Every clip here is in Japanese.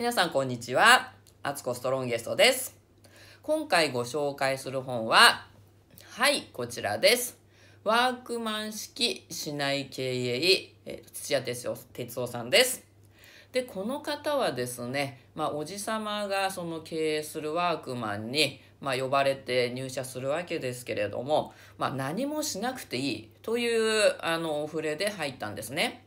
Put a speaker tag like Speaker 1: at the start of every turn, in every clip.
Speaker 1: 皆さんこんにちは。アツコストロンゲストです。今回ご紹介する本は、はい、こちらです。ワークマン式市内経営、え土屋哲夫さんです。で、この方はですね、まあ、おじ様がその経営するワークマンに、まあ、呼ばれて入社するわけですけれども、まあ、何もしなくていいという、あの、お触れで入ったんですね。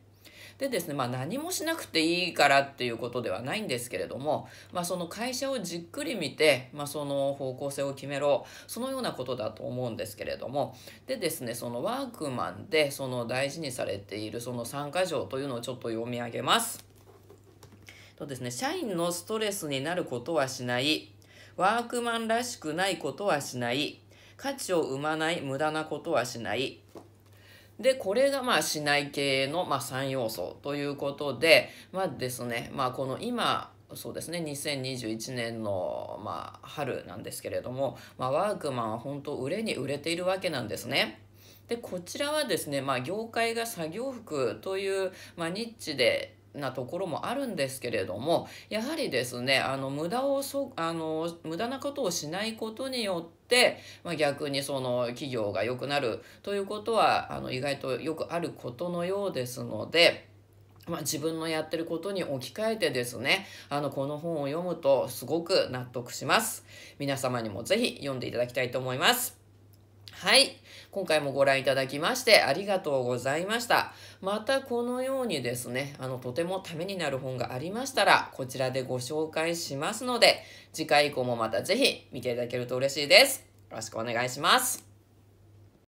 Speaker 1: でですね、まあ、何もしなくていいからっていうことではないんですけれども、まあ、その会社をじっくり見て、まあ、その方向性を決めろそのようなことだと思うんですけれどもでですねそのワークマンでその大事にされているその参加条というのをちょっと読み上げます。とですね、社員のストレスになることはしない、ワークマンらしくないことはしない、価値を生まない無駄なことはしない、で、これがまあしない系のまあ3要素ということで、まあですね、まあこの今、そうですね2021年の、まあ、春なんですけれども、まあ、ワークマンは本当売れに売れているわけなんですね。でこちらはですね、まあ、業界が作業服という、まあ、ニッチでなところもあるんですけれどもやはりですねあの無駄をそあの無駄なことをしないことによってまあ、逆にその企業が良くなるということはあの意外とよくあることのようですので。まあ、自分のやってることに置き換えてですね、あの、この本を読むとすごく納得します。皆様にもぜひ読んでいただきたいと思います。はい。今回もご覧いただきましてありがとうございました。またこのようにですね、あの、とてもためになる本がありましたら、こちらでご紹介しますので、次回以降もまたぜひ見ていただけると嬉しいです。よろしくお願いします。